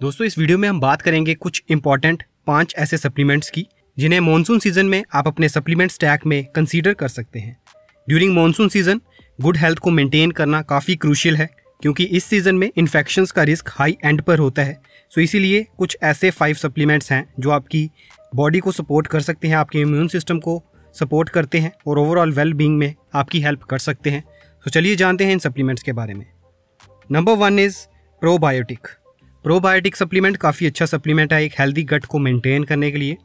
दोस्तों इस वीडियो में हम बात करेंगे कुछ इंपॉर्टेंट पांच ऐसे सप्लीमेंट्स की जिन्हें मानसून सीजन में आप अपने सप्लीमेंट स्टैक में कंसीडर कर सकते हैं during monsoon season good health को मेंटेन करना काफ़ी क्रूशियल है क्योंकि इस सीज़न में इन्फेक्शन का रिस्क हाई एंड पर होता है सो इसीलिए कुछ ऐसे फाइव सप्लीमेंट्स हैं जो आपकी बॉडी को सपोर्ट कर सकते हैं आपके इम्यून सिस्टम को सपोर्ट करते हैं और ओवरऑल वेल बींग में आपकी हेल्प कर सकते हैं तो चलिए जानते हैं इन सप्लीमेंट्स के बारे में number one is probiotic probiotic supplement काफ़ी अच्छा सप्लीमेंट है एक हेल्दी गट को मेंटेन करने के लिए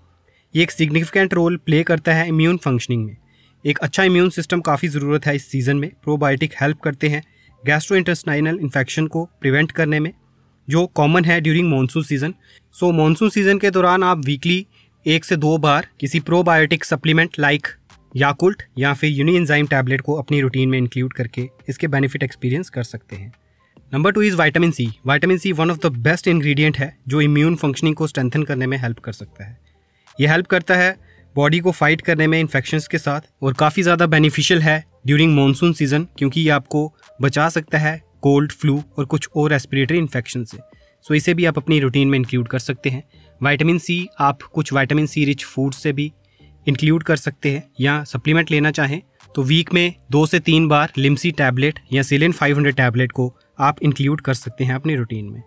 ये एक सिग्निफिकेंट रोल प्ले करता है इम्यून फंक्शनिंग में एक अच्छा इम्यून सिस्टम काफ़ी ज़रूरत है इस सीज़न में प्रोबायोटिक हेल्प करते हैं गैस्ट्रो इंटेस्टाइनल इन्फेक्शन को प्रिवेंट करने में जो कॉमन है during monsoon season so monsoon season के दौरान आप वीकली एक से दो बार किसी प्रोबायोटिक सप्लीमेंट लाइक याकुल्ट या फिर यूनिएनजाइम टैबलेट को अपनी रूटीन में इंक्लूड करके इसके बेनिफिट एक्सपीरियंस कर सकते हैं number two is vitamin C vitamin C one of the best ingredient है जो इम्यून फंक्शनिंग को स्ट्रेंथन करने में हेल्प कर सकता है ये हेल्प करता है बॉडी को फाइट करने में इन्फेक्शन के साथ और काफ़ी ज़्यादा बेनिफिशियल है ड्यूरिंग मानसून सीजन क्योंकि ये आपको बचा सकता है कोल्ड फ्लू और कुछ और रेस्पिरेटरी इन्फेक्शन से सो इसे भी आप अपनी रूटीन में इंक्लूड कर सकते हैं वाइटामिन सी आप कुछ वाइटामिन सी रिच फूड से भी इंक्लूड कर सकते हैं या सप्लीमेंट लेना चाहें तो वीक में दो से तीन बार लिम्सी टैबलेट या सिलेन 500 टैबलेट को आप इंक्लूड कर सकते हैं अपनी रूटीन में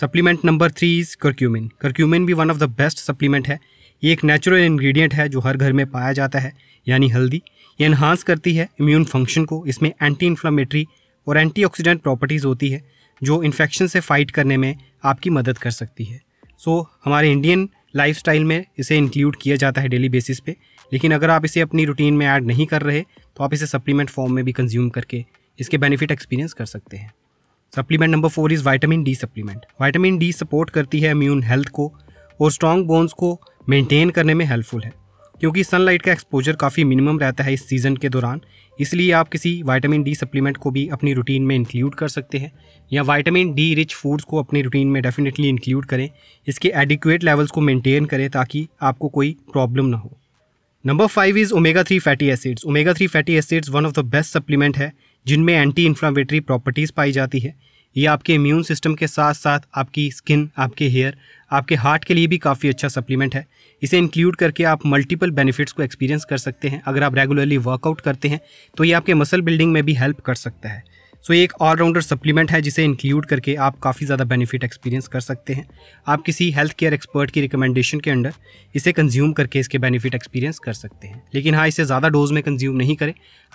supplement number three is curcumin curcumin भी one of the best supplement है ये एक नेचुरल इंग्रेडिएंट है जो हर घर में पाया जाता है यानी हल्दी ये इन्हांस करती है इम्यून फंक्शन को इसमें एंटी इन्फ्लामेटरी और एंटी प्रॉपर्टीज़ होती है जो इन्फेक्शन से फाइट करने में आपकी मदद कर सकती है सो so, हमारे इंडियन लाइफ में इसे इंक्लूड किया जाता है डेली बेसिस पे लेकिन अगर आप इसे अपनी रूटीन में ऐड नहीं कर रहे तो आप इसे सप्लीमेंट फॉर्म में भी कंज्यूम करके इसके बेनिफिट एक्सपीरियंस कर सकते हैं supplement number four is vitamin D supplement vitamin D support करती है इम्यून हेल्थ को और स्ट्रॉन्ग बोन्स को मेंटेन करने में हेल्पफुल है क्योंकि सनलाइट का एक्सपोजर काफ़ी मिनिमम रहता है इस सीज़न के दौरान इसलिए आप किसी वाइटामिन डी सप्लीमेंट को भी अपनी रूटीन में इंक्लूड कर सकते हैं या वाइटामिन डी रिच फूड्स को अपनी रूटीन में डेफिनेटली इंक्लूड करें इसके एडिक्यूट लेवल्स को मेंटेन करें ताकि आपको कोई प्रॉब्लम ना हो number five is omega three fatty acids omega three fatty acids one of the best supplement है जिनमें एंटी इन्फ्लामेटरी प्रॉपर्टीज़ पाई जाती है ये आपके इम्यून सिस्टम के साथ साथ आपकी स्किन आपके हेयर आपके हार्ट के लिए भी काफ़ी अच्छा सप्लीमेंट है इसे इंक्लूड करके आप मल्टीपल बेनिफिट्स को एक्सपीरियंस कर सकते हैं अगर आप रेगुलरली वर्कआउट करते हैं तो ये आपके मसल बिल्डिंग में भी हेल्प कर सकता है सो ये एक ऑलराउंडर सप्लीमेंट है जिसे इंक्लूड करके आप काफ़ी ज़्यादा बेनिफिट एक्सपीरियंस कर सकते हैं आप किसी हेल्थ केयर एक्सपर्ट की रिकमेंडेशन के अंडर इसे कंज्यूम करके इसके बेनिफिट एक्सपीरियंस कर सकते हैं लेकिन हाँ इसे ज़्यादा डोज में कंज्यूम नहीं करें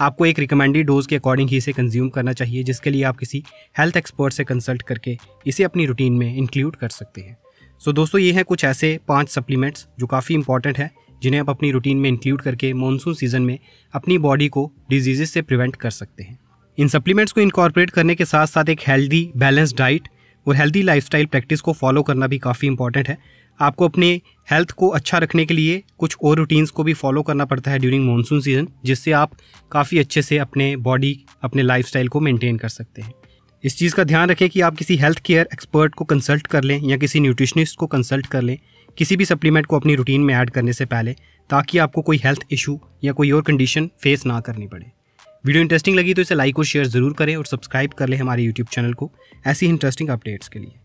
आपको एक रिकमेंडेड डोज के अकॉर्डिंग ही इसे कंज्यूम करना चाहिए जिसके लिए आप किसी हेल्थ एक्सपर्ट से कंसल्ट करके इसे अपनी रूटीन में इंक्लूड कर सकते हैं सो so, दोस्तों ये हैं कुछ ऐसे पाँच सप्लीमेंट्स जो काफ़ी इंपॉर्टेंट हैं जिन्हें आप अपनी रूटीन में इंक्लूड करके मानसून सीज़न में अपनी बॉडी को डिजीज़ से प्रिवेंट कर सकते हैं इन सप्लीमेंट्स को इनकॉर्पोरेट करने के साथ साथ एक हेल्दी बैलेंस डाइट और हेल्दी लाइफस्टाइल प्रैक्टिस को फॉलो करना भी काफ़ी इंपॉर्टेंट है आपको अपने हेल्थ को अच्छा रखने के लिए कुछ और रूटीन्स को भी फॉलो करना पड़ता है ड्यूरिंग मानसून सीजन जिससे आप काफ़ी अच्छे से अपने बॉडी अपने लाइफस्टाइल को मेंटेन कर सकते हैं इस चीज़ का ध्यान रखें कि आप किसी हेल्थ केयर एक्सपर्ट को कंसल्ट कर लें या किसी न्यूट्रिशनिस्ट को कंसल्ट कर लें किसी भी सप्लीमेंट को अपनी रूटीन में ऐड करने से पहले ताकि आपको कोई हेल्थ इशू या कोई और कंडीशन फेस ना करनी पड़े वीडियो इंटरेस्टिंग लगी तो इसे लाइक और शेयर ज़रूर करें और सब्सक्राइब कर लें हमारे यूट्यूब चैनल को ऐसी इंटरेस्टिंग अपडेट्स के लिए